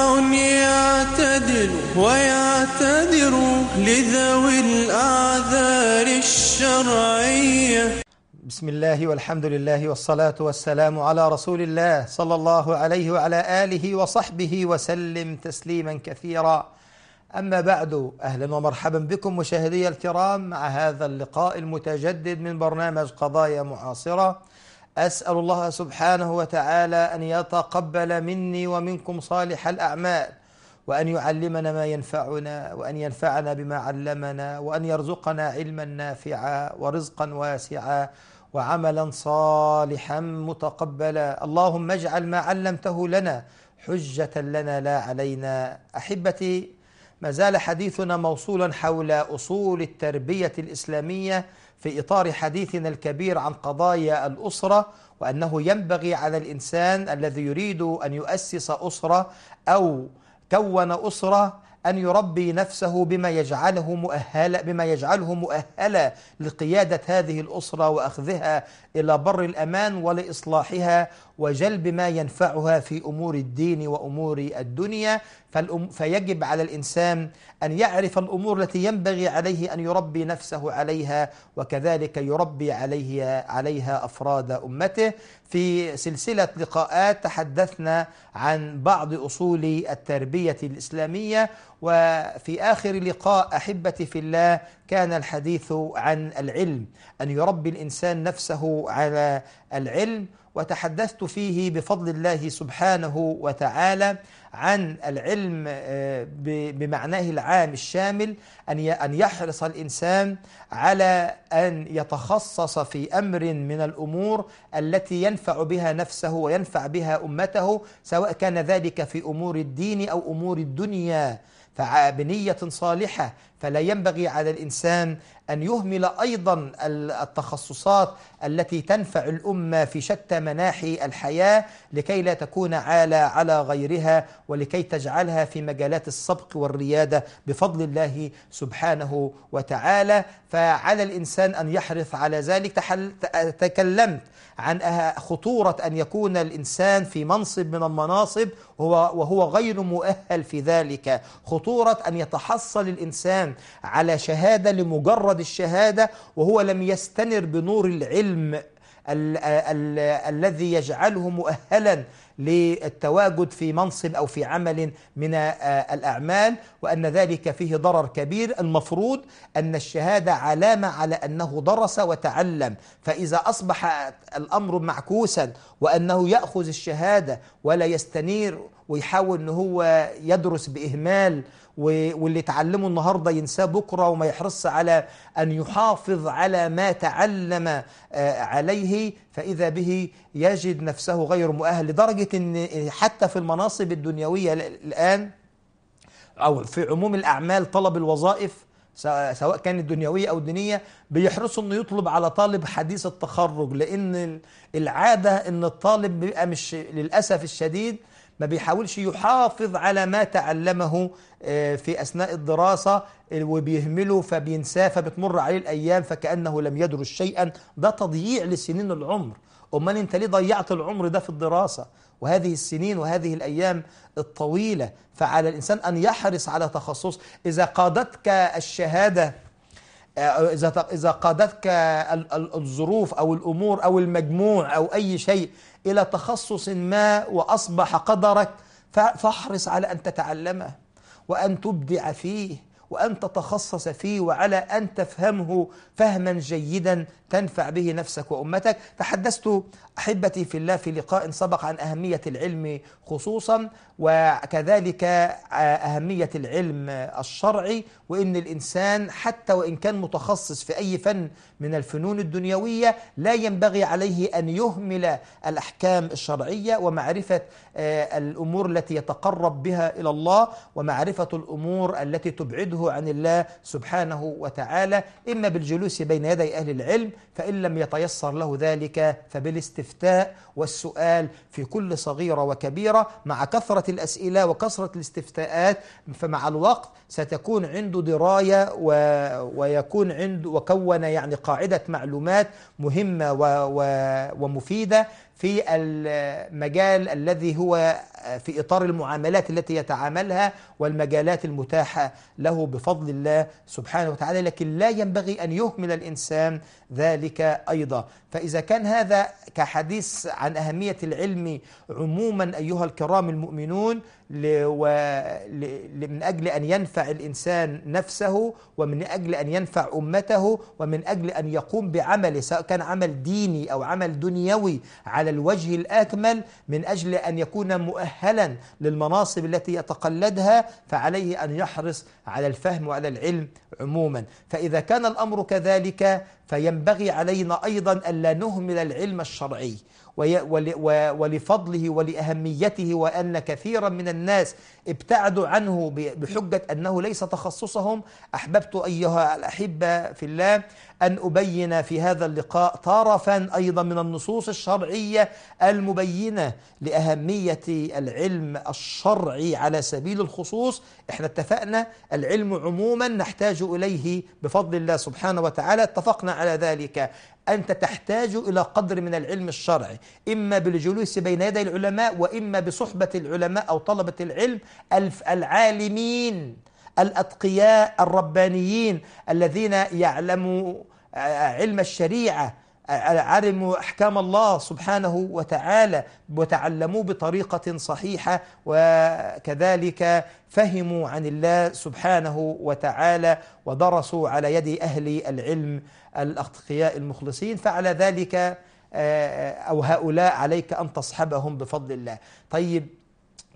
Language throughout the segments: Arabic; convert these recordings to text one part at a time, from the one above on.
يعتدل ويعتذر لذوي الأعذار الشرعية بسم الله والحمد لله والصلاة والسلام على رسول الله صلى الله عليه وعلى آله وصحبه وسلم تسليما كثيرا أما بعد أهلا ومرحبا بكم مشاهدي الكرام مع هذا اللقاء المتجدد من برنامج قضايا معاصرة أسأل الله سبحانه وتعالى أن يتقبل مني ومنكم صالح الأعمال وأن يعلمنا ما ينفعنا وأن ينفعنا بما علمنا وأن يرزقنا علما نافعا ورزقا واسعا وعملا صالحا متقبلا اللهم اجعل ما علمته لنا حجة لنا لا علينا أحبتي ما زال حديثنا موصولا حول أصول التربية الإسلامية في إطار حديثنا الكبير عن قضايا الأسرة وأنه ينبغي على الإنسان الذي يريد أن يؤسس أسرة أو كون أسرة أن يربي نفسه بما يجعله مؤهلا بما يجعله مؤهلا لقيادة هذه الأسرة وأخذها إلى بر الأمان ولإصلاحها وجلب ما ينفعها في أمور الدين وأمور الدنيا فيجب على الإنسان أن يعرف الأمور التي ينبغي عليه أن يربي نفسه عليها وكذلك يربي عليها, عليها أفراد أمته في سلسلة لقاءات تحدثنا عن بعض أصول التربية الإسلامية وفي آخر لقاء أحبتي في الله كان الحديث عن العلم أن يربي الإنسان نفسه على العلم وتحدثت فيه بفضل الله سبحانه وتعالى عن العلم آه، بمعناه العام الشامل أن أن يحرص الإنسان على أن يتخصص في أمر من الأمور التي ينفع بها نفسه وينفع بها أمته سواء كان ذلك في أمور الدين أو أمور الدنيا بنية صالحة فلا ينبغي على الإنسان أن يهمل أيضا التخصصات التي تنفع الأمة في شتى مناحي الحياة لكي لا تكون عالة على غيرها ولكي تجعلها في مجالات السبق والريادة بفضل الله سبحانه وتعالى فعلى الإنسان أن يحرص على ذلك تكلمت عن أه- خطورة أن يكون الإنسان في منصب من المناصب وهو غير مؤهل في ذلك خطورة أن يتحصل الإنسان على شهادة لمجرد مجرد الشهادة وهو لم يستنر بنور العلم الـ الـ الذي يجعله مؤهلا للتواجد في منصب أو في عمل من الأعمال وأن ذلك فيه ضرر كبير المفروض أن الشهادة علامة على أنه درس وتعلم فإذا أصبح الأمر معكوسا وأنه يأخذ الشهادة ولا يستنير ويحاول أنه يدرس بإهمال واللي اتعلمه النهاردة ينساه بكرة وما يحرص على أن يحافظ على ما تعلم آه، عليه فإذا به يجد نفسه غير مؤهل لدرجة أن حتى في المناصب الدنيوية الآن أو في عموم الأعمال طلب الوظائف سواء كانت دنيوية أو دينية بيحرصوا أنه يطلب على طالب حديث التخرج لأن العادة أن الطالب بيبقى مش للأسف الشديد ما بيحاولش يحافظ على ما تعلمه آه، في أثناء الدراسة وبيهمله فبينساه فبتمر عليه الأيام فكأنه لم يدرس شيئا ده تضييع لسنين العمر أمال أنت ليه ضيعت العمر ده في الدراسة وهذه السنين وهذه الأيام الطويلة فعلى الإنسان أن يحرص على تخصص إذا قادتك الشهادة آه، إذا إذا قادتك الظروف أو الأمور أو المجموع أو أي شيء إلى تخصص ما وأصبح قدرك فاحرص على أن تتعلمه وأن تبدع فيه وأن تتخصص فيه وعلى أن تفهمه فهما جيدا تنفع به نفسك وأمتك تحدثت أحبتي في الله في لقاء سبق عن أهمية العلم خصوصا وكذلك آه، أهمية العلم الشرعي وإن الإنسان حتى وإن كان متخصص في أي فن من الفنون الدنيوية لا ينبغي عليه أن يهمل الأحكام الشرعية ومعرفة آه، الأمور التي يتقرب بها إلى الله ومعرفة الأمور التي تبعده عن الله سبحانه وتعالى إما بالجلوس بين يدي أهل العلم فإن لم يتيسر له ذلك فبالاستفادة الاستفتاء والسؤال في كل صغيرة وكبيرة مع كثرة الأسئلة وكثرة الاستفتاءات فمع الوقت ستكون عنده دراية و... ويكون عنده وكون يعني قاعدة معلومات مهمة و... و... ومفيدة في المجال الذي هو في إطار المعاملات التي يتعاملها والمجالات المتاحة له بفضل الله سبحانه وتعالى لكن لا ينبغي أن يهمل الإنسان ذلك أيضا فإذا كان هذا كحديث عن أهمية العلم عموما أيها الكرام المؤمنون من أجل أن ينفع الإنسان نفسه ومن أجل أن ينفع أمته ومن أجل أن يقوم بعمله سواء كان عمل ديني أو عمل دنيوي على الوجه الأكمل من أجل أن يكون مؤهلا مؤهلا للمناصب التي يتقلدها فعليه أن يحرص على الفهم وعلى العلم عموما فإذا كان الأمر كذلك فينبغي علينا أيضا ألا نهمل العلم الشرعي ولفضله ولأهميته وأن كثيرا من الناس ابتعدوا عنه بحجة أنه ليس تخصصهم أحببت أيها الأحبة في الله أن أبين في هذا اللقاء طرفا أيضا من النصوص الشرعية المبينة لأهمية العلم الشرعي على سبيل الخصوص احنا اتفقنا العلم عموما نحتاج إليه بفضل الله سبحانه وتعالى اتفقنا على ذلك أنت تحتاج إلى قدر من العلم الشرعي إما بالجلوس بين يدي العلماء وإما بصحبة العلماء أو طلبة العلم العالمين الأتقياء الربانيين الذين يعلموا آه، علم الشريعة علموا أحكام الله سبحانه وتعالى وتعلموا بطريقة صحيحة وكذلك فهموا عن الله سبحانه وتعالى ودرسوا على يد أهل العلم الأتقياء المخلصين فعلى ذلك آه، آه، أو هؤلاء عليك أن تصحبهم بفضل الله طيب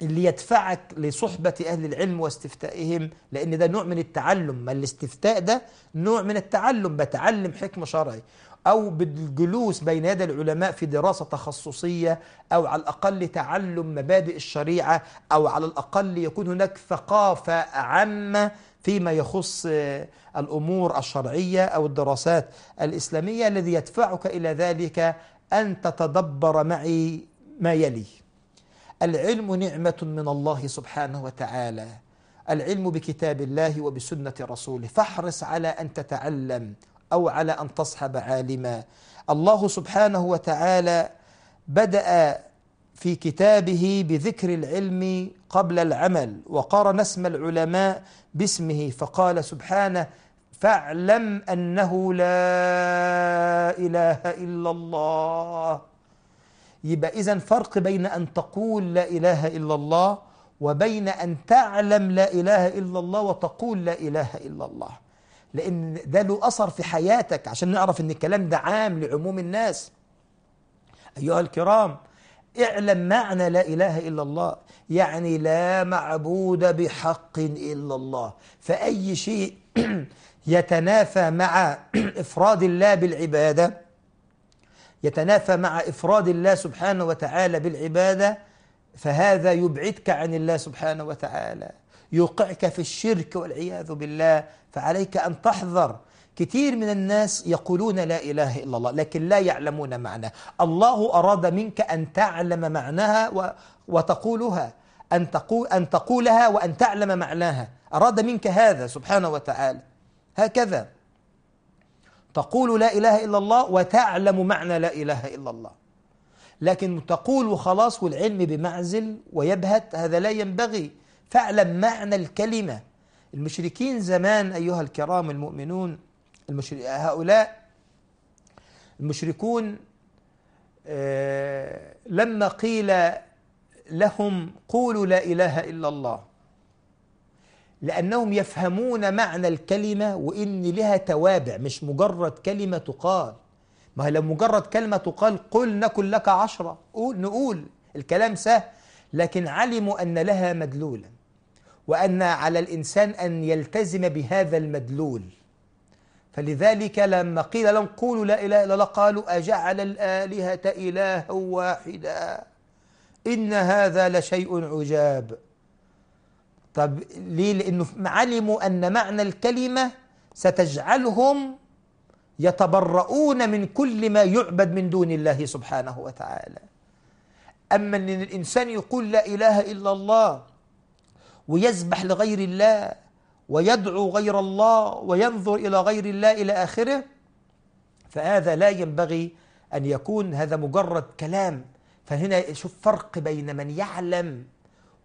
اللي يدفعك لصحبة أهل العلم واستفتائهم لأن ده نوع من التعلم ما الاستفتاء ده نوع من التعلم بتعلم حكمة شرعي أو بالجلوس بين يدي العلماء في دراسة تخصصية أو على الأقل تعلم مبادئ الشريعة أو على الأقل يكون هناك ثقافة عامة فيما يخص آه، الأمور الشرعية أو الدراسات الإسلامية الذي يدفعك إلى ذلك أن تتدبر معي ما يلي العلم نعمة من الله سبحانه وتعالى العلم بكتاب الله وبسنة رسوله فاحرص على أن تتعلم أو على أن تصحب عالما الله سبحانه وتعالى بدأ في كتابه بذكر العلم قبل العمل وقارن اسم العلماء باسمه فقال سبحانه فاعلم أنه لا إله إلا الله يبقى إذا فرق بين أن تقول لا إله إلا الله وبين أن تعلم لا إله إلا الله وتقول لا إله إلا الله لأن ده له أثر في حياتك عشان نعرف أن الكلام ده عام لعموم الناس أيها الكرام اعلم معنى لا إله إلا الله يعني لا معبود بحق إلا الله فأي شيء يتنافى مع إفراد الله بالعبادة يتنافى مع إفراد الله سبحانه وتعالى بالعبادة فهذا يبعدك عن الله سبحانه وتعالى يوقعك في الشرك والعياذ بالله فعليك أن تحذر كثير من الناس يقولون لا إله إلا الله لكن لا يعلمون معنى الله أراد منك أن تعلم معناها وتقولها أن, تقول أن تقولها وأن تعلم معناها أراد منك هذا سبحانه وتعالى هكذا تقول لا إله إلا الله وتعلم معنى لا إله إلا الله لكن تقول وخلاص والعلم بمعزل ويبهت هذا لا ينبغي فاعلم معنى الكلمة المشركين زمان أيها الكرام المؤمنون المشر... هؤلاء المشركون آه، لما قيل لهم قولوا لا إله إلا الله لأنهم يفهمون معنى الكلمة وإن لها توابع مش مجرد كلمة تقال ما هي لو مجرد كلمة تقال قل نكن لك عشرة قول نقول الكلام سهل لكن علموا أن لها مدلولا وأن على الإنسان أن يلتزم بهذا المدلول فلذلك لما قيل لهم قولوا لا إله إلا الله قالوا أجعل الآلهة إلها واحدا إن هذا لشيء عجاب طب ليه لأنه علموا أن معنى الكلمة ستجعلهم يتبرؤون من كل ما يعبد من دون الله سبحانه وتعالى أما أن الإنسان يقول لا إله إلا الله ويذبح لغير الله ويدعو غير الله وينظر إلى غير الله إلى آخره فهذا لا ينبغي أن يكون هذا مجرد كلام فهنا شوف فرق بين من يعلم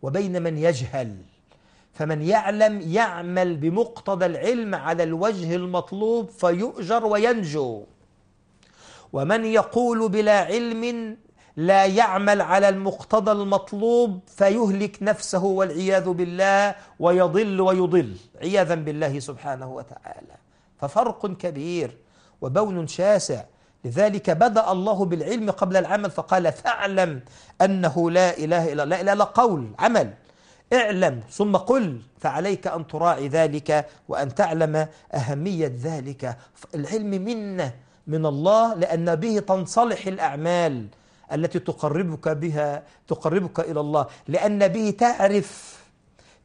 وبين من يجهل فمن يعلم يعمل بمقتضى العلم على الوجه المطلوب فيؤجر وينجو ومن يقول بلا علم لا يعمل على المقتضى المطلوب فيهلك نفسه والعياذ بالله ويضل ويضل عياذا بالله سبحانه وتعالى ففرق كبير وبون شاسع لذلك بدأ الله بالعلم قبل العمل فقال فاعلم أنه لا إله إلا لا إله إلا قول عمل اعلم ثم قل فعليك أن تراعي ذلك وأن تعلم أهمية ذلك العلم منه من الله لأن به تنصلح الأعمال التي تقربك بها تقربك إلى الله لأن به تعرف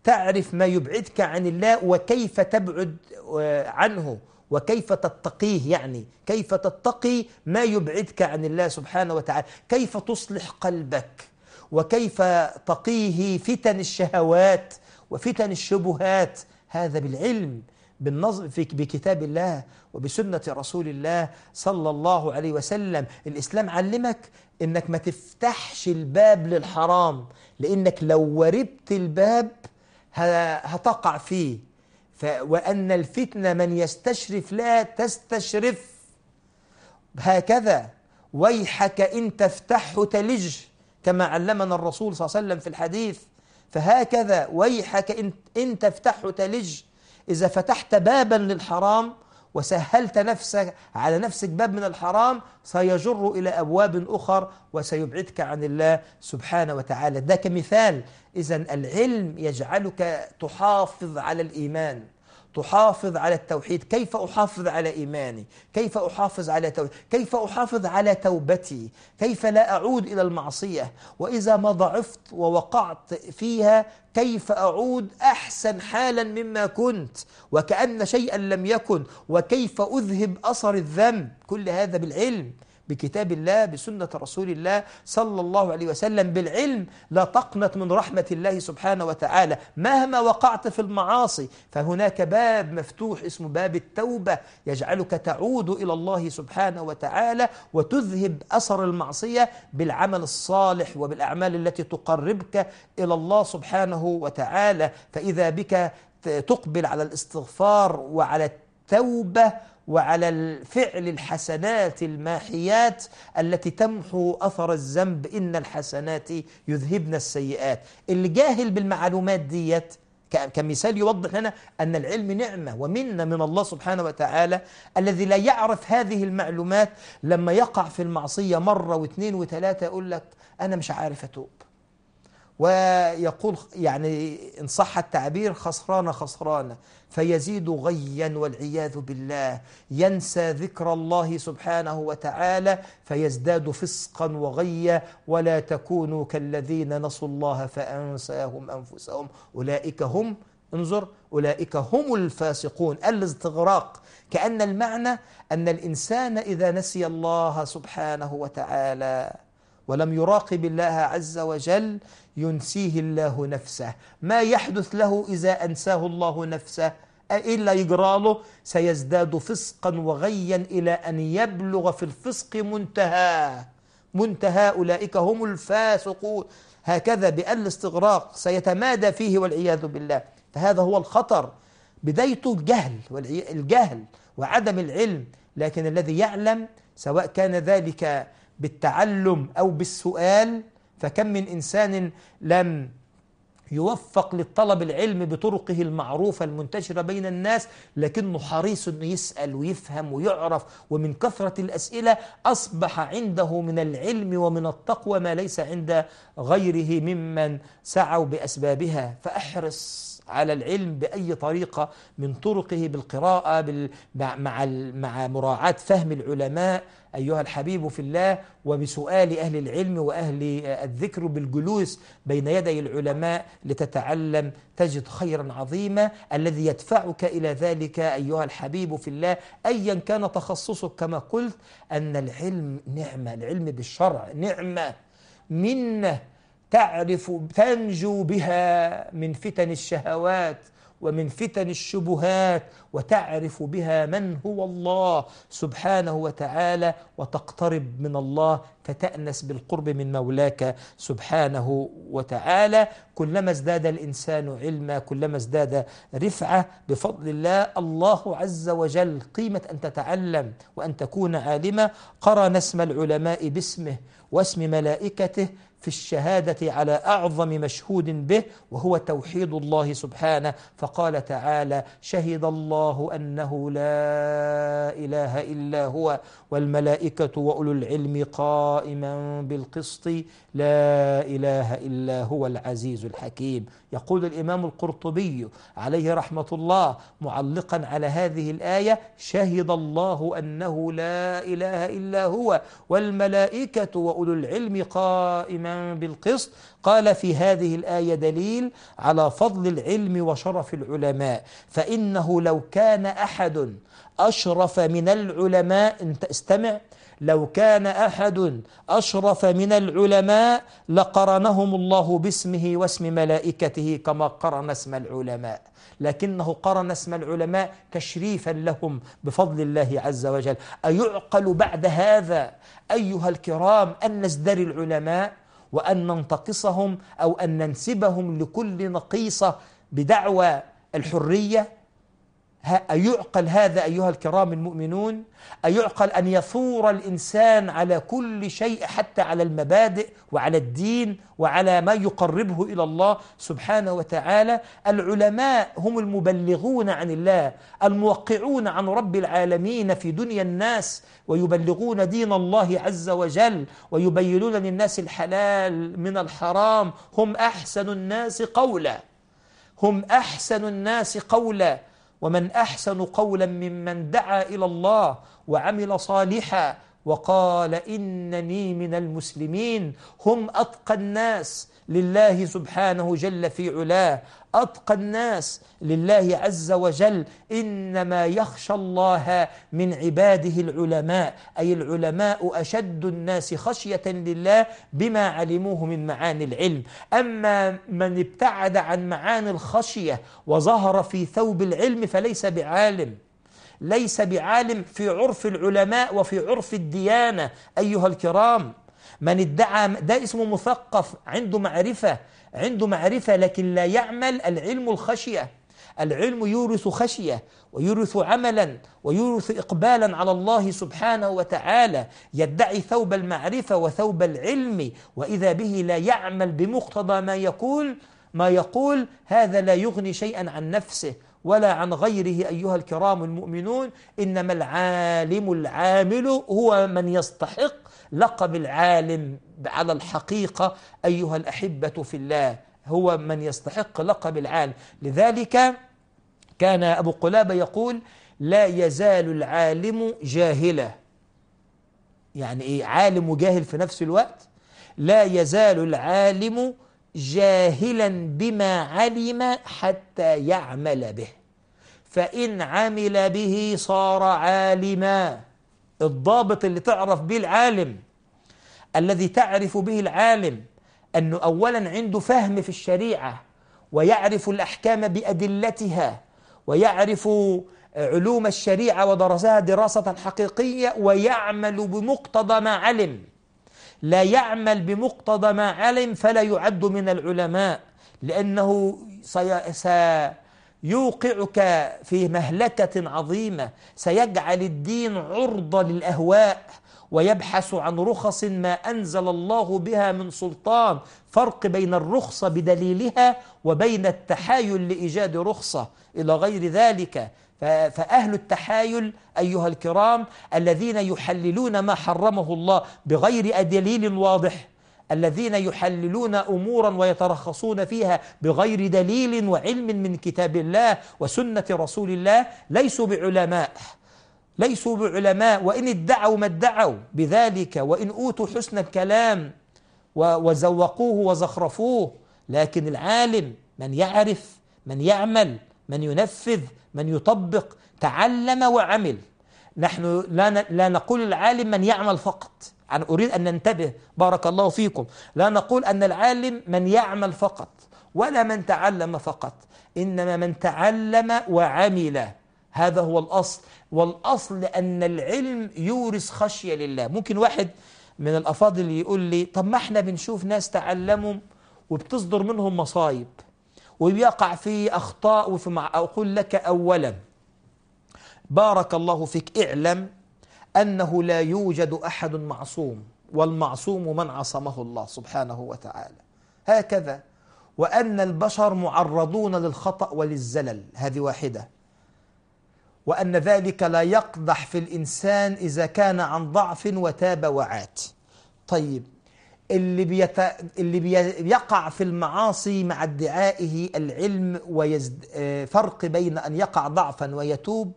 تعرف ما يبعدك عن الله وكيف تبعد آه، عنه وكيف تتقيه يعني كيف تتقي ما يبعدك عن الله سبحانه وتعالى كيف تصلح قلبك وكيف تقيه فتن الشهوات وفتن الشبهات هذا بالعلم بالنظر في بكتاب الله وبسنة رسول الله صلى الله عليه وسلم الإسلام علمك انك ما تفتحش الباب للحرام لانك لو وربت الباب هتقع فيه وان الفتنه من يستشرف لا تستشرف هكذا ويحك ان تفتحه تلج كما علمنا الرسول صلى الله عليه وسلم في الحديث فهكذا ويحك ان ان تفتحه تلج اذا فتحت بابا للحرام وسهلت نفسك على نفسك باب من الحرام سيجر إلى أبواب أخر وسيبعدك عن الله سبحانه وتعالى ده كمثال إذا العلم يجعلك تحافظ على الإيمان تحافظ على التوحيد كيف أحافظ على إيماني كيف أحافظ على تو... كيف أحافظ على توبتي كيف لا أعود إلى المعصية وإذا ما ضعفت ووقعت فيها كيف أعود أحسن حالا مما كنت وكأن شيئا لم يكن وكيف أذهب أثر الذنب كل هذا بالعلم بكتاب الله بسنة رسول الله صلى الله عليه وسلم بالعلم لا تقنط من رحمة الله سبحانه وتعالى مهما وقعت في المعاصي فهناك باب مفتوح اسمه باب التوبة يجعلك تعود إلى الله سبحانه وتعالى وتذهب أثر المعصية بالعمل الصالح وبالأعمال التي تقربك إلى الله سبحانه وتعالى فإذا بك تقبل على الاستغفار وعلى التوبة وعلى الفعل الحسنات الماحيات التي تمحو أثر الذنب إن الحسنات يذهبن السيئات اللي جاهل بالمعلومات ديت كمثال يوضح لنا أن العلم نعمة ومنة من الله سبحانه وتعالى الذي لا يعرف هذه المعلومات لما يقع في المعصية مرة واثنين وثلاثة يقول لك أنا مش عارف أتوب ويقول يعني إن صح التعبير خسران خسران فيزيد غيا والعياذ بالله ينسى ذكر الله سبحانه وتعالى فيزداد فسقا وغيا ولا تكونوا كالذين نسوا الله فأنساهم أنفسهم أولئك هم انظر أولئك هم الفاسقون الاستغراق كأن المعنى أن الإنسان إذا نسي الله سبحانه وتعالى ولم يراقب الله عز وجل ينسيه الله نفسه ما يحدث له إذا أنساه الله نفسه إلا يجراله سيزداد فسقا وغيا إلى أن يبلغ في الفسق منتهى منتهى أولئك هم الفاسقون هكذا بأن الاستغراق سيتمادى فيه والعياذ بالله فهذا هو الخطر بدايته الجهل الجهل وعدم العلم لكن الذي يعلم سواء كان ذلك بالتعلم أو بالسؤال فكم من إنسان لم يوفق للطلب العلم بطرقه المعروفة المنتشرة بين الناس لكنه حريص أنه يسأل ويفهم ويعرف ومن كثرة الأسئلة أصبح عنده من العلم ومن التقوى ما ليس عند غيره ممن سعوا بأسبابها فأحرص على العلم بأي طريقة من طرقه بالقراءة بال... مع, مع مراعاة فهم العلماء أيها الحبيب في الله وبسؤال أهل العلم وأهل الذكر بالجلوس بين يدي العلماء لتتعلم تجد خيرا عظيما الذي يدفعك إلى ذلك أيها الحبيب في الله أيا كان تخصصك كما قلت أن العلم نعمة العلم بالشرع نعمة منه تعرف تنجو بها من فتن الشهوات ومن فتن الشبهات وتعرف بها من هو الله سبحانه وتعالى وتقترب من الله فتأنس بالقرب من مولاك سبحانه وتعالى كلما ازداد الإنسان علما كلما ازداد رفعة بفضل الله الله عز وجل قيمة أن تتعلم وأن تكون عالما قرن اسم العلماء باسمه واسم ملائكته في الشهادة على أعظم مشهود به وهو توحيد الله سبحانه فقال تعالى شهد الله أنه لا إله إلا هو والملائكة وأولو العلم قائما بالقسط لا إله إلا هو العزيز الحكيم يقول الإمام القرطبي عليه رحمة الله معلقا على هذه الآية شهد الله أنه لا إله إلا هو والملائكة وأولو العلم قائما بالقسط قال في هذه الآية دليل على فضل العلم وشرف العلماء فإنه لو كان أحد أشرف من العلماء انت استمع لو كان أحد أشرف من العلماء لقرنهم الله باسمه واسم ملائكته كما قرن اسم العلماء لكنه قرن اسم العلماء تشريفا لهم بفضل الله عز وجل أيعقل بعد هذا أيها الكرام أن نزدري العلماء وأن ننتقصهم أو أن ننسبهم لكل نقيصة بدعوى الحرية أيعقل هذا أيها الكرام المؤمنون أيعقل أن يثور الإنسان على كل شيء حتى على المبادئ وعلى الدين وعلى ما يقربه إلى الله سبحانه وتعالى العلماء هم المبلغون عن الله الموقعون عن رب العالمين في دنيا الناس ويبلغون دين الله عز وجل ويبينون للناس الحلال من الحرام هم أحسن الناس قولا هم أحسن الناس قولا ومن أحسن قولا ممن دعا إلى الله وعمل صالحا وقال إنني من المسلمين هم أتقى الناس لله سبحانه جل في علاه أتقى الناس لله عز وجل إنما يخشى الله من عباده العلماء أي العلماء أشد الناس خشية لله بما علموه من معاني العلم أما من ابتعد عن معاني الخشية وظهر في ثوب العلم فليس بعالم ليس بعالم في عرف العلماء وفي عرف الديانة أيها الكرام من ادعى ده اسمه مثقف عنده معرفة عنده معرفة لكن لا يعمل العلم الخشية العلم يورث خشية ويورث عملا ويورث إقبالا على الله سبحانه وتعالى يدعي ثوب المعرفة وثوب العلم وإذا به لا يعمل بمقتضى ما يقول ما يقول هذا لا يغني شيئا عن نفسه ولا عن غيره أيها الكرام المؤمنون إنما العالم العامل هو من يستحق لقب العالم على الحقيقة أيها الأحبة في الله هو من يستحق لقب العالم لذلك كان أبو قلابة يقول لا يزال العالم جاهلا يعني إيه عالم وجاهل في نفس الوقت لا يزال العالم جاهلا جاهلا بما علم حتى يعمل به فإن عمل به صار عالما الضابط اللي تعرف به العالم الذي تعرف به العالم أنه أولا عنده فهم في الشريعة ويعرف الأحكام بأدلتها ويعرف علوم الشريعة ودرسها دراسة حقيقية ويعمل بمقتضى ما علم لا يعمل بمقتضى ما علم فلا يعد من العلماء لأنه سيوقعك في مهلكة عظيمة سيجعل الدين عرضة للأهواء ويبحث عن رخص ما أنزل الله بها من سلطان فرق بين الرخصة بدليلها وبين التحايل لإيجاد رخصة إلى غير ذلك فأهل التحايل أيها الكرام الذين يحللون ما حرمه الله بغير دليل واضح الذين يحللون امورا ويترخصون فيها بغير دليل وعلم من كتاب الله وسنه رسول الله ليسوا بعلماء ليسوا بعلماء وان ادعوا ما ادعوا بذلك وان اوتوا حسن الكلام وزوقوه وزخرفوه لكن العالم من يعرف من يعمل من ينفذ من يطبق تعلم وعمل نحن لا لا نقول العالم من يعمل فقط أنا أريد أن ننتبه بارك الله فيكم لا نقول أن العالم من يعمل فقط ولا من تعلم فقط إنما من تعلم وعمل هذا هو الأصل والأصل أن العلم يورث خشية لله ممكن واحد من الأفاضل يقول لي طب ما احنا بنشوف ناس تعلموا وبتصدر منهم مصايب ويقع في أخطاء وفي مع أقول لك أولا بارك الله فيك اعلم أنه لا يوجد أحد معصوم والمعصوم من عصمه الله سبحانه وتعالى هكذا وأن البشر معرضون للخطأ وللزلل هذه واحدة وأن ذلك لا يقدح في الإنسان إذا كان عن ضعف وتاب وعات طيب اللي, بيت... اللي بيقع في المعاصي مع ادعائه العلم ويزد... آه، فرق بين أن يقع ضعفا ويتوب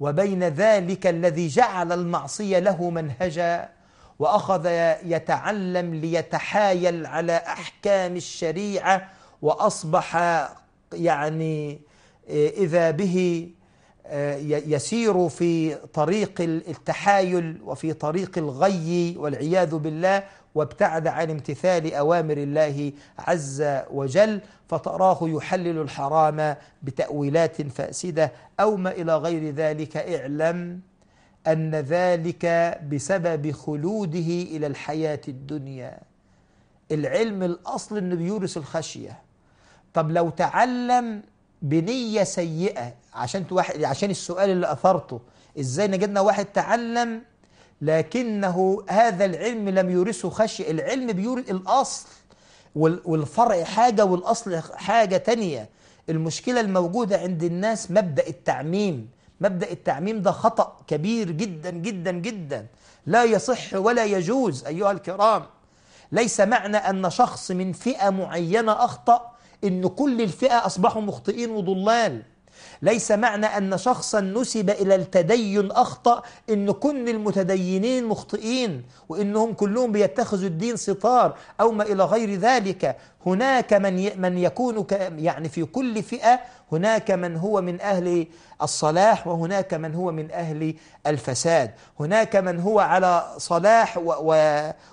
وبين ذلك الذي جعل المعصية له منهجا وأخذ يتعلم ليتحايل على أحكام الشريعة وأصبح يعني آه، إذا به آه، يسير في طريق التحايل وفي طريق الغي والعياذ بالله وابتعد عن امتثال أوامر الله عز وجل فتراه يحلل الحرام بتأويلات فاسدة أو ما إلى غير ذلك اعلم أن ذلك بسبب خلوده إلى الحياة الدنيا العلم الأصل أنه بيورث الخشية طب لو تعلم بنية سيئة عشان, عشان السؤال اللي أثرته إزاي نجدنا واحد تعلم لكنه هذا العلم لم يورثه خشية العلم بيورث الأصل والفرع حاجة والأصل حاجة تانية المشكلة الموجودة عند الناس مبدأ التعميم مبدأ التعميم ده خطأ كبير جدا جدا جدا لا يصح ولا يجوز أيها الكرام ليس معنى أن شخص من فئة معينة أخطأ إن كل الفئة أصبحوا مخطئين وضلال ليس معنى أن شخصا نسب إلى التدين أخطأ إن كل المتدينين مخطئين وإنهم كلهم بيتخذوا الدين سطار أو ما إلى غير ذلك هناك من من يكون يعني في كل فئة هناك من هو من أهل الصلاح وهناك من هو من أهل الفساد هناك من هو على صلاح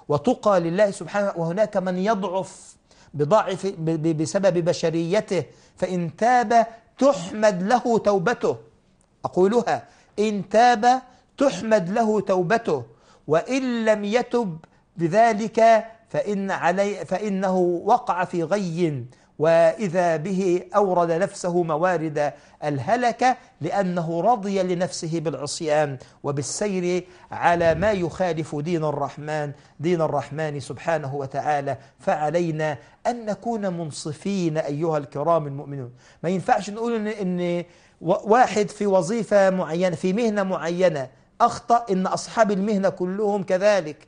وتقى لله سبحانه وهناك من يضعف بضعف بسبب بشريته فإن تاب تحمد له توبته أقولها إن تاب تحمد له توبته وإن لم يتب بذلك فإن علي فإنه وقع في غي وإذا به أورد نفسه موارد الهلكة لأنه رضي لنفسه بالعصيان وبالسير على ما يخالف دين الرحمن دين الرحمن سبحانه وتعالى فعلينا أن نكون منصفين أيها الكرام المؤمنون ما ينفعش نقول إن واحد في وظيفة معينة في مهنة معينة أخطأ إن أصحاب المهنة كلهم كذلك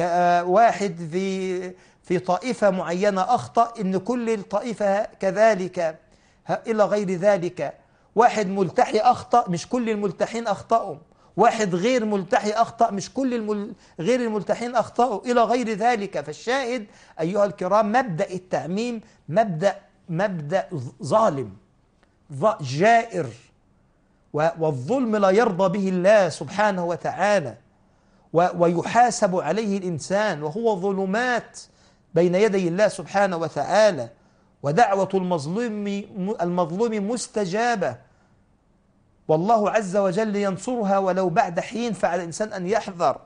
آه، واحد في في طائفة معينة أخطأ إن كل الطائفة كذلك إلى غير ذلك واحد ملتحي أخطأ مش كل الملتحين أخطأوا واحد غير ملتحي أخطأ مش كل المل... غير الملتحين أخطأوا إلى غير ذلك فالشاهد أيها الكرام مبدأ التعميم مبدأ مبدأ ظالم جائر والظلم لا يرضى به الله سبحانه وتعالى ويحاسب عليه الإنسان وهو ظلمات بين يدي الله سبحانه وتعالى ودعوة المظلوم المظلوم مستجابة والله عز وجل ينصرها ولو بعد حين فعلى الإنسان أن يحذر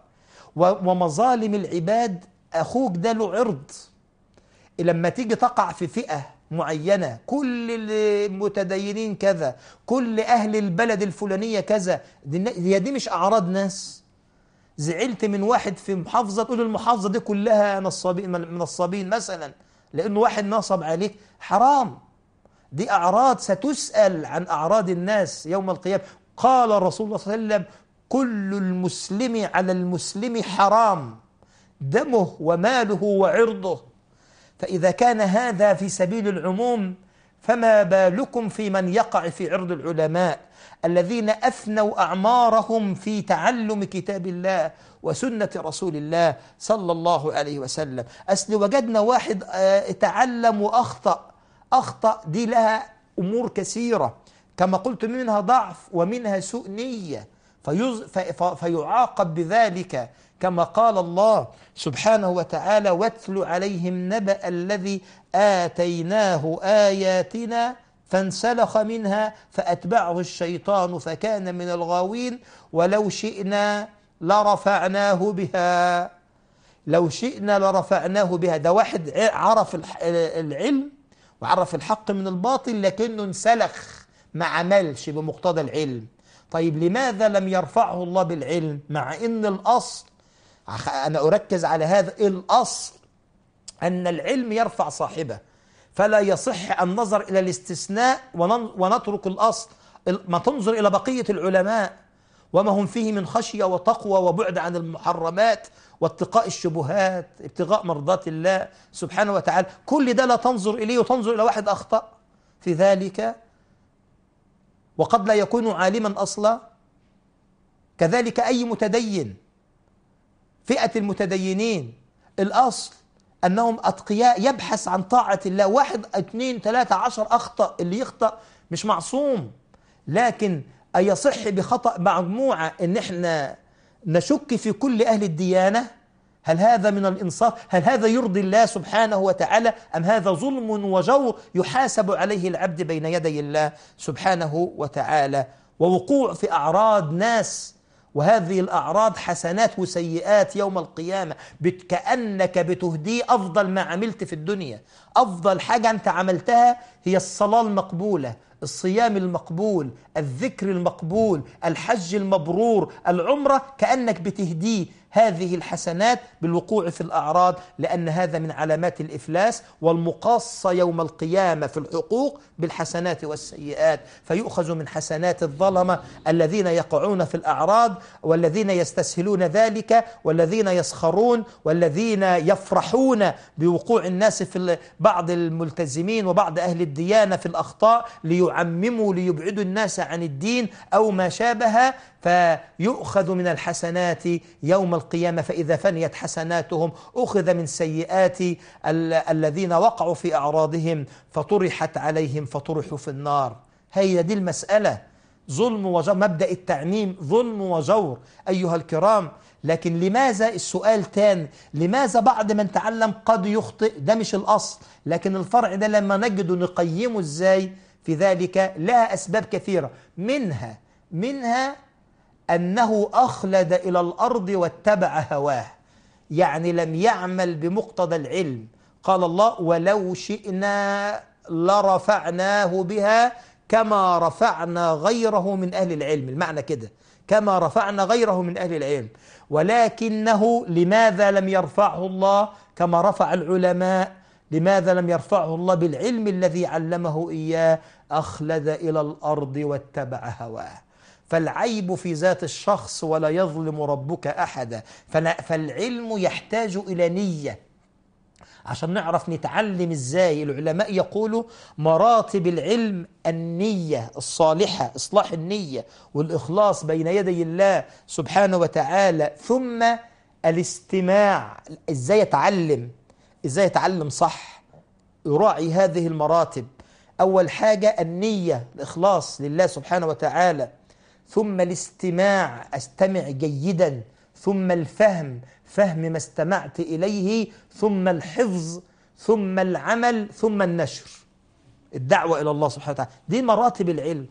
ومظالم العباد أخوك ده له عرض لما تيجي تقع في فئة معينة كل المتدينين كذا كل أهل البلد الفلانية كذا هي دي مش أعراض ناس زعلت من واحد في محافظة تقول المحافظة دي كلها نصابين منصبين مثلا لأنه واحد نصب عليك حرام دي أعراض ستسأل عن أعراض الناس يوم القيامة قال الرسول صلى الله عليه وسلم كل المسلم على المسلم حرام دمه وماله وعرضه فإذا كان هذا في سبيل العموم فما بالكم في من يقع في عرض العلماء الذين أفنوا أعمارهم في تعلم كتاب الله وسنة رسول الله صلى الله عليه وسلم أصل وجدنا واحد آه، تعلم وأخطأ أخطأ دي لها أمور كثيرة كما قلت منها ضعف ومنها سوء نية فيعاقب بذلك كما قال الله سبحانه وتعالى واتل عليهم نبأ الذي آتيناه آياتنا فانسلخ منها فأتبعه الشيطان فكان من الغاوين ولو شئنا لرفعناه بها لو شئنا لرفعناه بها ده واحد عرف العلم وعرف الحق من الباطل لكنه انسلخ ما عملش بمقتضى العلم طيب لماذا لم يرفعه الله بالعلم مع ان الاصل أنا أركز على هذا الأصل أن العلم يرفع صاحبه فلا يصح أن نظر إلى الاستثناء ونترك الأصل ما تنظر إلى بقية العلماء وما هم فيه من خشية وتقوى وبعد عن المحرمات واتقاء الشبهات ابتغاء مرضات الله سبحانه وتعالى كل ده لا تنظر إليه وتنظر إلى واحد أخطأ في ذلك وقد لا يكون عالما أصلا كذلك أي متدين فئة المتدينين الأصل أنهم أتقياء يبحث عن طاعة الله واحد اثنين ثلاثة عشر أخطأ اللي يخطأ مش معصوم لكن أيصح بخطأ مجموعة إن إحنا نشك في كل أهل الديانة هل هذا من الإنصاف هل هذا يرضي الله سبحانه وتعالى أم هذا ظلم وجور يحاسب عليه العبد بين يدي الله سبحانه وتعالى ووقوع في أعراض ناس وهذه الأعراض حسنات وسيئات يوم القيامة كأنك بتهدي أفضل ما عملت في الدنيا أفضل حاجة أنت عملتها هي الصلاة المقبولة الصيام المقبول الذكر المقبول الحج المبرور العمرة كأنك بتهديه هذه الحسنات بالوقوع في الأعراض لأن هذا من علامات الإفلاس والمقاصة يوم القيامة في الحقوق بالحسنات والسيئات فيؤخذ من حسنات الظلمة الذين يقعون في الأعراض والذين يستسهلون ذلك والذين يسخرون والذين يفرحون بوقوع الناس في بعض الملتزمين وبعض أهل الديانة في الأخطاء ليعمموا ليبعدوا الناس عن الدين أو ما شابه فيؤخذ من الحسنات يوم القيامة فإذا فنيت حسناتهم أخذ من سيئات الذين وقعوا في أعراضهم فطرحت عليهم فطرحوا في النار هي دي المسألة ظلم وجور مبدأ التعميم ظلم وجور أيها الكرام لكن لماذا السؤال تان لماذا بعض من تعلم قد يخطئ ده مش الأصل لكن الفرع ده لما نجده نقيمه إزاي في ذلك لها أسباب كثيرة منها منها أنه أخلد إلى الأرض واتبع هواه يعني لم يعمل بمقتضى العلم قال الله ولو شئنا لرفعناه بها كما رفعنا غيره من أهل العلم المعنى كده كما رفعنا غيره من أهل العلم ولكنه لماذا لم يرفعه الله كما رفع العلماء لماذا لم يرفعه الله بالعلم الذي علمه إياه أخلد إلى الأرض واتبع هواه فالعيب في ذات الشخص ولا يظلم ربك أحدا فالعلم يحتاج إلى نية عشان نعرف نتعلم ازاي العلماء يقولوا مراتب العلم النية الصالحة إصلاح النية والإخلاص بين يدي الله سبحانه وتعالى ثم الاستماع ازاي يتعلم ازاي يتعلم صح يراعي هذه المراتب أول حاجة النية الإخلاص لله سبحانه وتعالى ثم الاستماع أستمع جيدا ثم الفهم فهم ما استمعت إليه ثم الحفظ ثم العمل ثم النشر الدعوة إلى الله سبحانه وتعالى دي مراتب العلم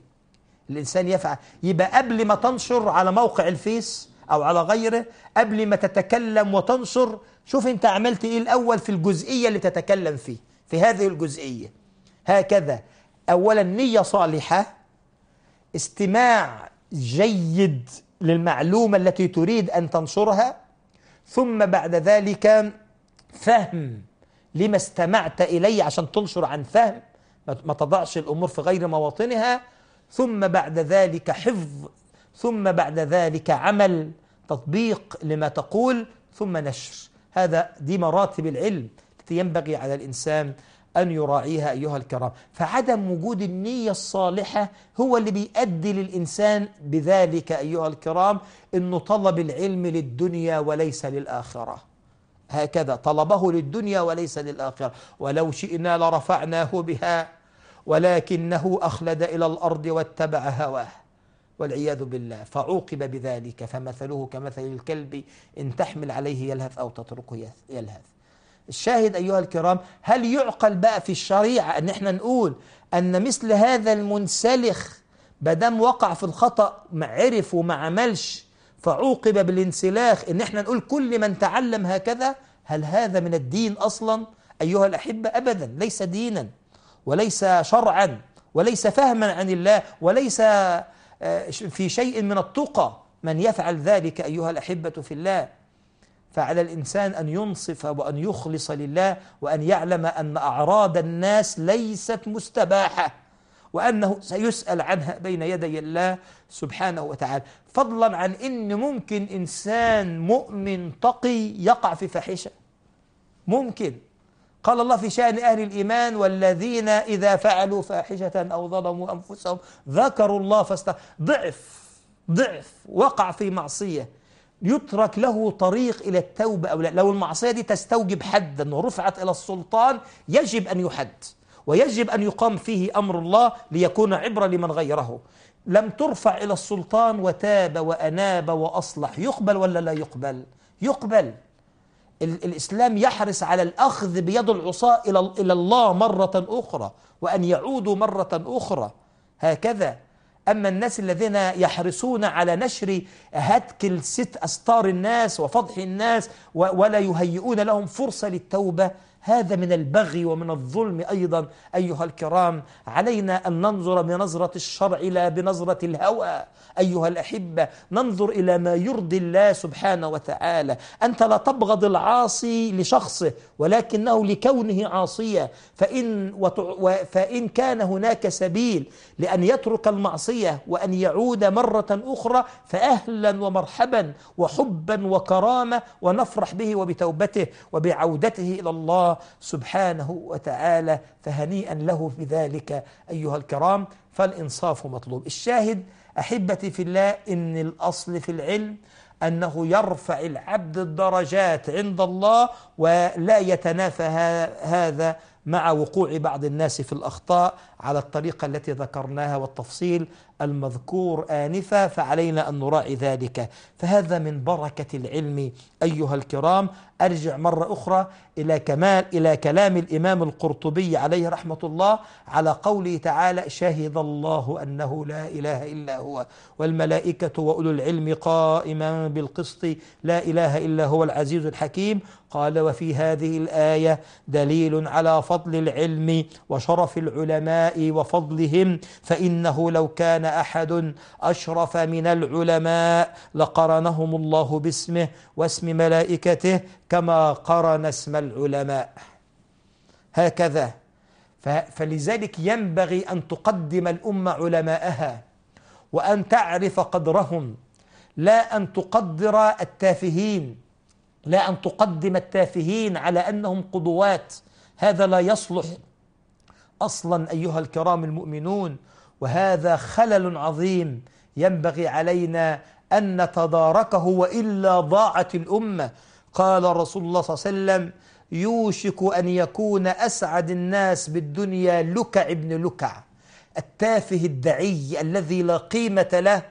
الإنسان يفعل يبقى قبل ما تنشر على موقع الفيس أو على غيره قبل ما تتكلم وتنشر شوف أنت عملت إيه الأول في الجزئية اللي تتكلم فيه في هذه الجزئية هكذا أولا نية صالحة استماع جيد للمعلومة التي تريد أن تنشرها ثم بعد ذلك فهم لما استمعت إليه عشان تنشر عن فهم ما تضعش الأمور في غير مواطنها ثم بعد ذلك حفظ ثم بعد ذلك عمل تطبيق لما تقول ثم نشر هذا دي مراتب العلم التي ينبغي على الإنسان أن يراعيها أيها الكرام فعدم وجود النية الصالحة هو اللي بيؤدي للإنسان بذلك أيها الكرام أنه طلب العلم للدنيا وليس للآخرة هكذا طلبه للدنيا وليس للآخرة ولو شئنا لرفعناه بها ولكنه أخلد إلى الأرض واتبع هواه والعياذ بالله فعوقب بذلك فمثله كمثل الكلب إن تحمل عليه يلهث أو تتركه يلهث الشاهد أيها الكرام هل يعقل بقى في الشريعة أن احنا نقول أن مثل هذا المنسلخ بدم وقع في الخطأ عرف وما عملش فعوقب بالانسلاخ ان احنا نقول كل من تعلم هكذا هل هذا من الدين اصلا ايها الاحبه ابدا ليس دينا وليس شرعا وليس فهما عن الله وليس آه، في شيء من التقى من يفعل ذلك ايها الاحبه في الله فعلى الإنسان أن ينصف وأن يخلص لله وأن يعلم أن أعراض الناس ليست مستباحة وأنه سيسأل عنها بين يدي الله سبحانه وتعالى فضلا عن إن ممكن إنسان مؤمن تقي يقع في فاحشة ممكن قال الله في شأن أهل الإيمان والذين إذا فعلوا فاحشة أو ظلموا أنفسهم ذكروا الله فاستغفروا ضعف ضعف وقع في معصية يترك له طريق إلى التوبة أو لا لو المعصية دي تستوجب حد أنه رفعت إلى السلطان يجب أن يحد ويجب أن يقام فيه أمر الله ليكون عبرة لمن غيره لم ترفع إلى السلطان وتاب وأناب وأصلح يقبل ولا لا يقبل يقبل الإسلام يحرص على الأخذ بيد العصاة إلى الله مرة أخرى وأن يعودوا مرة أخرى هكذا أما الناس الذين يحرصون على نشر هتك الست أستار الناس وفضح الناس ولا يهيئون لهم فرصة للتوبة هذا من البغي ومن الظلم أيضا أيها الكرام علينا أن ننظر بنظرة الشرع لا بنظرة الهوى أيها الأحبة ننظر إلى ما يرضي الله سبحانه وتعالى أنت لا تبغض العاصي لشخصه ولكنه لكونه عاصية فإن, فإن كان هناك سبيل لأن يترك المعصية وأن يعود مرة أخرى فأهلا ومرحبا وحبا وكرامة ونفرح به وبتوبته وبعودته إلى الله الله سبحانه وتعالى فهنيئا له في ذلك أيها الكرام فالإنصاف مطلوب الشاهد أحبتي في الله إن الأصل في العلم أنه يرفع العبد الدرجات عند الله ولا يتنافى هذا مع وقوع بعض الناس في الأخطاء على الطريقة التي ذكرناها والتفصيل المذكور آنفا فعلينا أن نراعي ذلك فهذا من بركة العلم أيها الكرام أرجع مرة أخرى إلى كمال إلى كلام الإمام القرطبي عليه رحمة الله على قوله تعالى شهد الله أنه لا إله إلا هو والملائكة وأولو العلم قائما بالقسط لا إله إلا هو العزيز الحكيم قال وفي هذه الآية دليل على فضل العلم وشرف العلماء وفضلهم فإنه لو كان أحد أشرف من العلماء لقرنهم الله باسمه واسم ملائكته كما قرن اسم العلماء هكذا فلذلك ينبغي أن تقدم الأمة علماءها وأن تعرف قدرهم لا أن تقدر التافهين لا أن تقدم التافهين على أنهم قدوات هذا لا يصلح أصلا أيها الكرام المؤمنون وهذا خلل عظيم ينبغي علينا أن نتداركه وإلا ضاعت الأمة قال رسول الله صلى الله عليه وسلم يوشك أن يكون أسعد الناس بالدنيا لكع ابن لكع التافه الدعي الذي لا قيمة له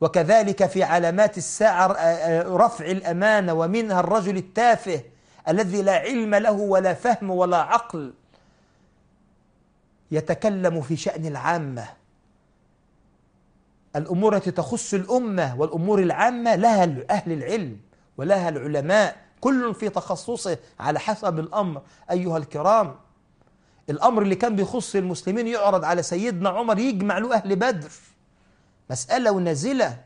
وكذلك في علامات الساعة آه، آه، رفع الأمانة ومنها الرجل التافه الذي لا علم له ولا فهم ولا عقل يتكلم في شأن العامة الأمور التي تخص الأمة والأمور العامة لها أهل العلم ولها العلماء كل في تخصصه على حسب الأمر أيها الكرام الأمر اللي كان بيخص المسلمين يعرض على سيدنا عمر يجمع له أهل بدر مسألة ونازلة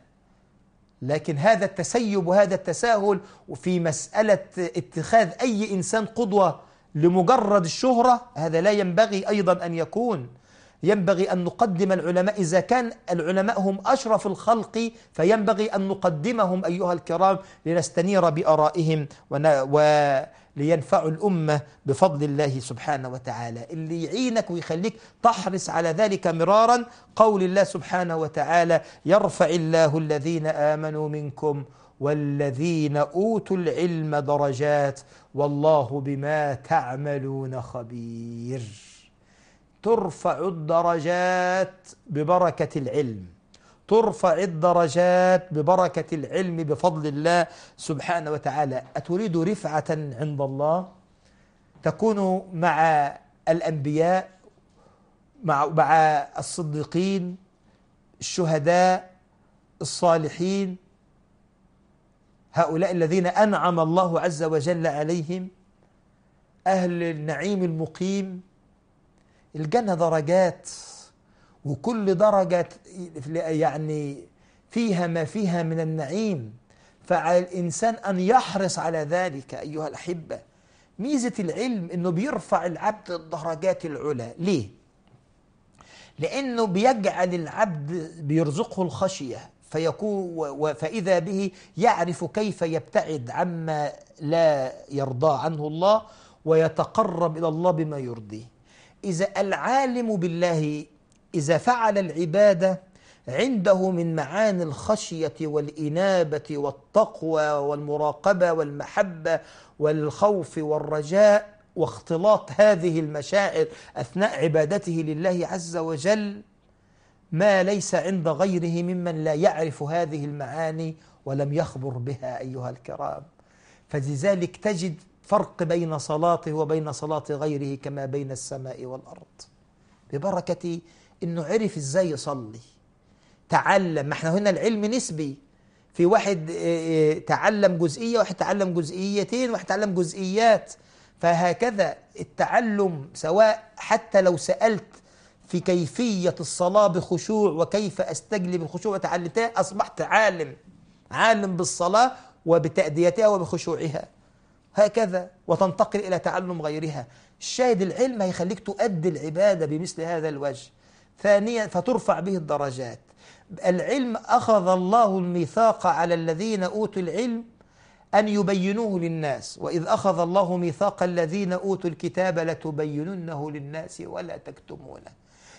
لكن هذا التسيب وهذا التساهل وفي مسألة اتخاذ أي إنسان قدوة لمجرد الشهرة هذا لا ينبغي أيضا أن يكون ينبغي أن نقدم العلماء إذا كان العلماء هم أشرف الخلق فينبغي أن نقدمهم أيها الكرام لنستنير بأرائهم ون... و... لينفعوا الأمة بفضل الله سبحانه وتعالى اللي يعينك ويخليك تحرص على ذلك مرارا قول الله سبحانه وتعالى يرفع الله الذين آمنوا منكم والذين أوتوا العلم درجات والله بما تعملون خبير ترفع الدرجات ببركة العلم ترفع الدرجات ببركة العلم بفضل الله سبحانه وتعالى أتريد رفعة عند الله تكون مع الأنبياء مع, مع الصديقين الشهداء الصالحين هؤلاء الذين أنعم الله عز وجل عليهم أهل النعيم المقيم الجنة درجات وكل درجة يعني فيها ما فيها من النعيم فعلى الإنسان أن يحرص على ذلك أيها الأحبة ميزة العلم أنه بيرفع العبد الدرجات العلى ليه؟ لأنه بيجعل العبد بيرزقه الخشية فيكون فإذا به يعرف كيف يبتعد عما لا يرضى عنه الله ويتقرب إلى الله بما يرضيه إذا العالم بالله إذا فعل العبادة عنده من معاني الخشية والإنابة والتقوى والمراقبة والمحبة والخوف والرجاء واختلاط هذه المشاعر أثناء عبادته لله عز وجل ما ليس عند غيره ممن لا يعرف هذه المعاني ولم يخبر بها أيها الكرام فلذلك تجد فرق بين صلاته وبين صلاة غيره كما بين السماء والأرض ببركة انه عرف ازاي يصلي تعلم ما احنا هنا العلم نسبي في واحد آه، آه، تعلم جزئيه واحد تعلم جزئيتين واحد تعلم جزئيات فهكذا التعلم سواء حتى لو سالت في كيفيه الصلاه بخشوع وكيف استجلب الخشوع وتعلمتها اصبحت عالم عالم بالصلاه وبتاديتها وبخشوعها هكذا وتنتقل الى تعلم غيرها الشاهد العلم هيخليك تؤدي العباده بمثل هذا الوجه ثانيا فترفع به الدرجات العلم أخذ الله الميثاق على الذين أوتوا العلم أن يبينوه للناس وإذ أخذ الله ميثاق الذين أوتوا الكتاب لتبيننه للناس ولا تكتمونه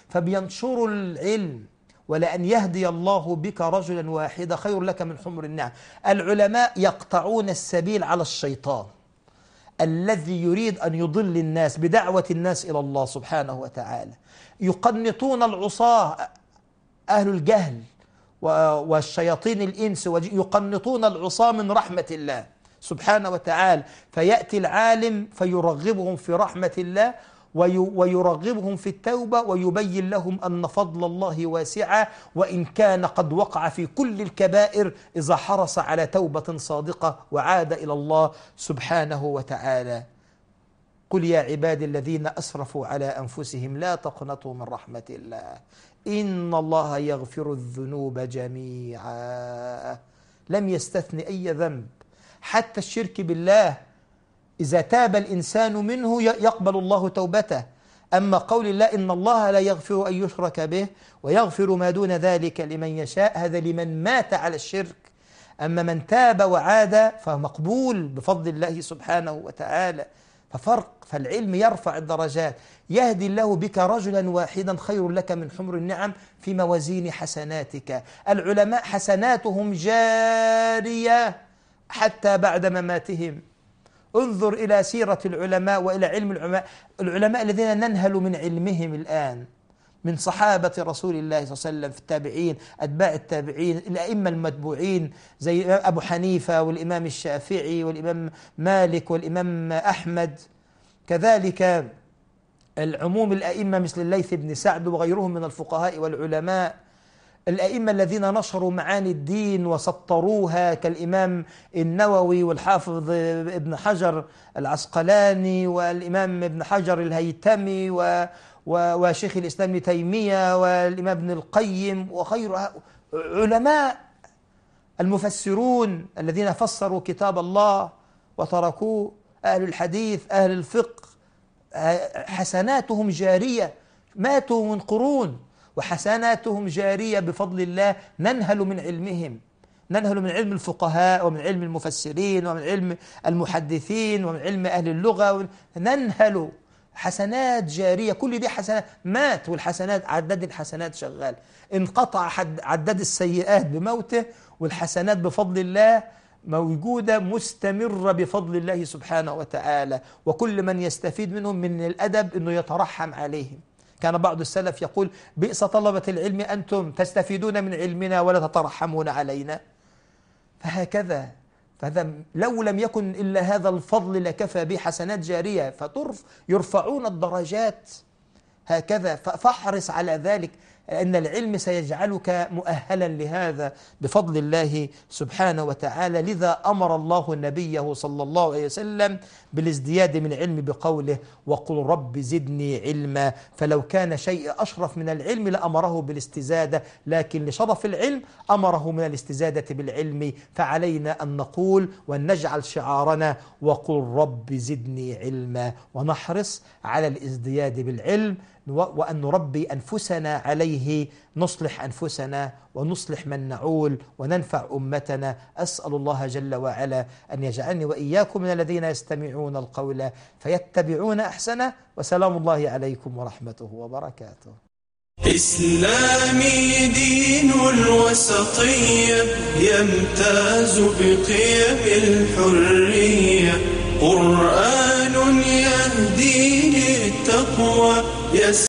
فبينشروا العلم ولأن يهدي الله بك رجلا واحدا خير لك من حمر النعم العلماء يقطعون السبيل على الشيطان الذي يريد أن يضل الناس بدعوة الناس إلى الله سبحانه وتعالى يقنطون العصاة أهل الجهل والشياطين الإنس يقنطون العصاة من رحمة الله سبحانه وتعالى فيأتي العالم فيرغبهم في رحمة الله ويرغبهم في التوبة ويبين لهم أن فضل الله واسعة وإن كان قد وقع في كل الكبائر إذا حرص على توبة صادقة وعاد إلى الله سبحانه وتعالى قل يا عبادي الذين أسرفوا على أنفسهم لا تقنطوا من رحمة الله إن الله يغفر الذنوب جميعا لم يستثني أي ذنب حتى الشرك بالله إذا تاب الإنسان منه يقبل الله توبته أما قول الله إن الله لا يغفر أن يشرك به ويغفر ما دون ذلك لمن يشاء هذا لمن مات على الشرك أما من تاب وعاد فمقبول بفضل الله سبحانه وتعالى ففرق فالعلم يرفع الدرجات يهدي الله بك رجلا واحدا خير لك من حمر النعم في موازين حسناتك العلماء حسناتهم جارية حتى بعد مماتهم انظر إلى سيرة العلماء وإلى علم العلماء العلماء الذين ننهل من علمهم الآن من صحابة رسول الله صلى الله عليه وسلم في التابعين أتباع التابعين الأئمة المتبوعين زي أبو حنيفة والإمام الشافعي والإمام مالك والإمام أحمد كذلك العموم الأئمة مثل الليث بن سعد وغيرهم من الفقهاء والعلماء الأئمة الذين نشروا معاني الدين وسطروها كالإمام النووي والحافظ ابن حجر العسقلاني والإمام ابن حجر الهيتمي و وشيخ الإسلام ابن تيمية والإمام ابن القيم وخير أه- علماء المفسرون الذين فسروا كتاب الله وتركوه أهل الحديث أهل الفقه أه- حسناتهم جارية ماتوا من قرون وحسناتهم جارية بفضل الله ننهل من علمهم ننهل من علم الفقهاء ومن علم المفسرين ومن علم المحدثين ومن علم أهل اللغة ننهل حسنات جارية كل دي حسنات مات والحسنات عداد الحسنات شغال انقطع حد عداد السيئات بموته والحسنات بفضل الله موجودة مستمرة بفضل الله سبحانه وتعالى وكل من يستفيد منهم من الأدب أنه يترحم عليهم كان بعض السلف يقول بئس طلبة العلم أنتم تستفيدون من علمنا ولا تترحمون علينا فهكذا فهذا لو لم يكن إلا هذا الفضل لكفى به حسنات جارية فترف يرفعون الدرجات هكذا فاحرص على ذلك أن العلم سيجعلك مؤهلا لهذا بفضل الله سبحانه وتعالى لذا أمر الله نبيه صلى الله عليه وسلم بالازدياد من علم بقوله وقل رب زدني علما فلو كان شيء أشرف من العلم لأمره بالاستزادة لكن لشرف العلم أمره من الاستزادة بالعلم فعلينا أن نقول وأن نجعل شعارنا وقل رب زدني علما ونحرص على الازدياد بالعلم وأن نربي أنفسنا عليه نصلح أنفسنا ونصلح من نعول وننفع أمتنا أسأل الله جل وعلا أن يجعلني وإياكم من الذين يستمعون القول فيتبعون أحسنه وسلام الله عليكم ورحمته وبركاته إسلامي دين الوسطية يمتاز بقيم الحرية قرآن يهدي للتقوى